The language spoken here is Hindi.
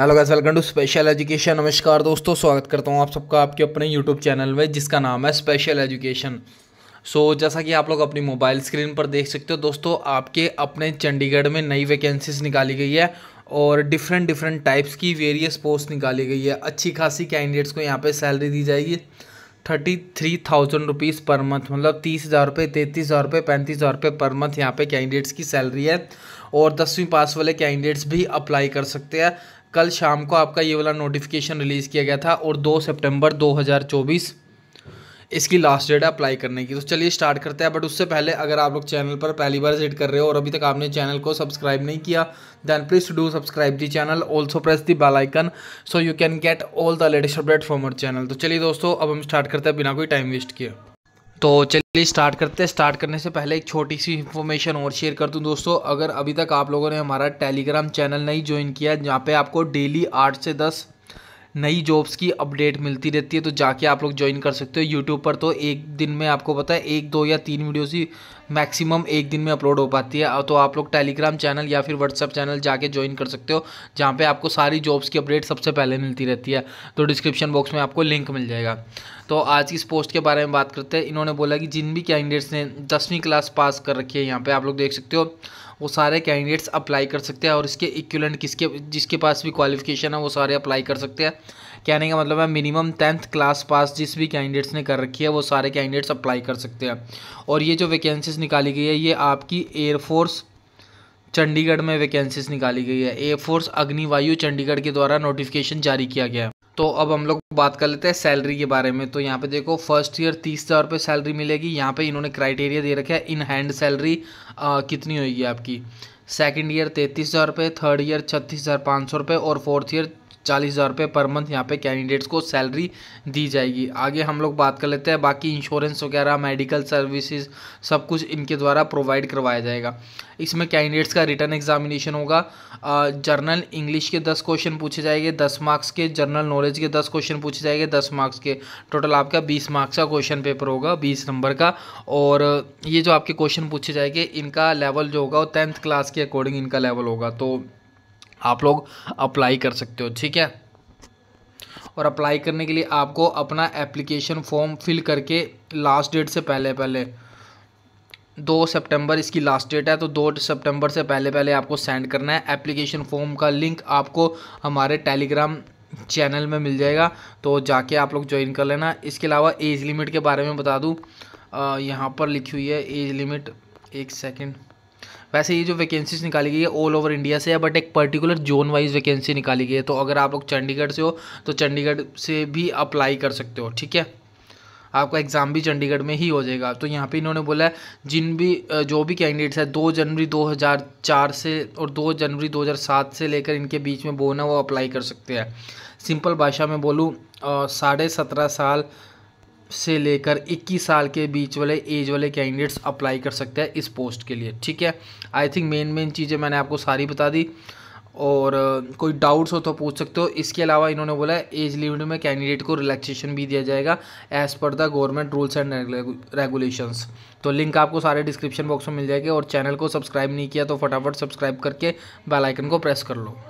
hello guys welcome to special education नमस्कार दोस्तों स्वागत करता हूँ आप सबका आपके अपने यूट्यूब चैनल में जिसका नाम है स्पेशल एजुकेशन सो जैसा कि आप लोग अपनी मोबाइल स्क्रीन पर देख सकते हो दोस्तों आपके अपने चंडीगढ़ में नई वैकेंसीज निकाली गई है और डिफरेंट डिफरेंट टाइप्स की वेरियस पोस्ट निकाली गई है अच्छी खासी कैंडिडेट्स को यहाँ पर सैलरी दी जाएगी thirty three thousand rupees per month मतलब तीस हज़ार रुपये तैंतीस हज़ार रुपये पैंतीस हज़ार रुपये पर मंथ यहाँ पे कैंडिडेट्स की सैलरी है और दसवीं पास वाले कैंडिडेट्स भी अप्लाई कर सकते हैं कल शाम को आपका ये वाला नोटिफिकेशन रिलीज़ किया गया था और 2 सितंबर 2024 इसकी लास्ट डेट है अप्लाई करने की तो चलिए स्टार्ट करते हैं बट उससे पहले अगर आप लोग चैनल पर पहली बार विजिट कर रहे हो और अभी तक आपने चैनल को सब्सक्राइब नहीं किया then please do subscribe the channel also press the bell icon so you can get all the latest update for our channel तो चलिए दोस्तों अब हम स्टार्ट करते हैं बिना कोई टाइम वेस्ट किया तो चलिए स्टार्ट करते हैं स्टार्ट करने से पहले एक छोटी सी इन्फॉर्मेशन और शेयर कर दूं दोस्तों अगर अभी तक आप लोगों ने हमारा टेलीग्राम चैनल नहीं ज्वाइन किया जहाँ पर आपको डेली आठ से दस नई जॉब्स की अपडेट मिलती रहती है तो जाके आप लोग ज्वाइन कर सकते हो यूट्यूब पर तो एक दिन में आपको पता है एक दो या तीन वीडियोस ही मैक्सिमम एक दिन में अपलोड हो पाती है तो आप लोग टेलीग्राम चैनल या फिर व्हाट्सअप चैनल जाके ज्वाइन कर सकते हो जहाँ पे आपको सारी जॉब्स की अपडेट सबसे पहले मिलती रहती है तो डिस्क्रिप्शन बॉक्स में आपको लिंक मिल जाएगा तो आज की इस पोस्ट के बारे में बात करते हैं इन्होंने बोला कि जिन भी कैंडिडेट्स ने दसवीं क्लास पास कर रखी है यहाँ पर आप लोग देख सकते हो वो सारे कैंडिडेट्स अप्लाई कर सकते हैं और इसके इक्वलेंट किसके जिसके पास भी क्वालिफिकेशन है वो सारे अप्लाई कर सकते हैं कहने का मतलब है मिनिमम टेंथ क्लास पास जिस भी कैंडिडेट्स ने कर रखी है वो सारे कैंडिडेट्स अप्लाई कर सकते हैं और ये जो वैकेंसीज निकाली गई है ये आपकी एयरफोर्स चंडीगढ़ में वैकेंसीज निकाली गई है एयरफोर्स अग्निवायु चंडीगढ़ के द्वारा नोटिफिकेशन जारी किया गया है तो अब हम लोग बात कर लेते हैं सैलरी के बारे में तो यहाँ पे देखो फर्स्ट ईयर तीस हज़ार रुपये सैलरी मिलेगी यहाँ पे इन्होंने क्राइटेरिया दे रखा है इन हैंड सैलरी कितनी होगी आपकी सेकंड ईयर तैंतीस हज़ार रुपये थर्ड ईयर छत्तीस हज़ार पाँच सौ रुपये और फोर्थ ईयर चालीस हज़ार रुपये पर मंथ यहाँ पे कैंडिडेट्स को सैलरी दी जाएगी आगे हम लोग बात कर लेते हैं बाकी इंश्योरेंस वगैरह मेडिकल सर्विसेज सब कुछ इनके द्वारा प्रोवाइड करवाया जाएगा इसमें कैंडिडेट्स का रिटर्न एग्जामिनेशन होगा जर्नल इंग्लिश के दस क्वेश्चन पूछे जाएंगे दस मार्क्स के जर्नल नॉलेज के दस क्वेश्चन पूछे जाएंगे दस मार्क्स के टोटल आपका बीस मार्क्स का क्वेश्चन पेपर होगा बीस नंबर का और ये जो आपके क्वेश्चन पूछे जाएंगे इनका लेवल जो होगा वो टेंथ क्लास के अकॉर्डिंग इनका लेवल होगा तो आप लोग अप्लाई कर सकते हो ठीक है और अप्लाई करने के लिए आपको अपना एप्लीकेशन फॉर्म फिल करके लास्ट डेट से पहले पहले दो सितंबर इसकी लास्ट डेट है तो दो सितंबर से पहले पहले आपको सेंड करना है एप्लीकेशन फॉर्म का लिंक आपको हमारे टेलीग्राम चैनल में मिल जाएगा तो जाके आप लोग ज्वाइन कर लेना इसके अलावा एज लिमिट के बारे में बता दूँ यहाँ पर लिखी हुई है एज लिमिट एक सेकेंड वैसे ये जो वैकेंसीज निकाली गई है ऑल ओवर इंडिया से है बट एक पर्टिकुलर जोन वाइज वैकेंसी निकाली गई है तो अगर आप लोग चंडीगढ़ से हो तो चंडीगढ़ से भी अप्लाई कर सकते हो ठीक है आपका एग्ज़ाम भी चंडीगढ़ में ही हो जाएगा तो यहाँ पे इन्होंने बोला है जिन भी जो भी कैंडिडेट्स हैं दो जनवरी 2004 से और दो जनवरी 2007 से लेकर इनके बीच में बोना वो अप्लाई कर सकते हैं सिंपल भाषा में बोलूँ साढ़े सत्रह साल से लेकर 21 साल के बीच वाले एज वाले कैंडिडेट्स अप्लाई कर सकते हैं इस पोस्ट के लिए ठीक है आई थिंक मेन मेन चीज़ें मैंने आपको सारी बता दी और uh, कोई डाउट्स हो तो पूछ सकते हो इसके अलावा इन्होंने बोला एज लिमिट में कैंडिडेट को रिलैक्सेशन भी दिया जाएगा as per the government rules and regulations तो लिंक आपको सारे डिस्क्रिप्शन बॉक्स में मिल जाएगा और चैनल को सब्सक्राइब नहीं किया तो फटाफट सब्सक्राइब करके बेल आइकन को प्रेस कर लो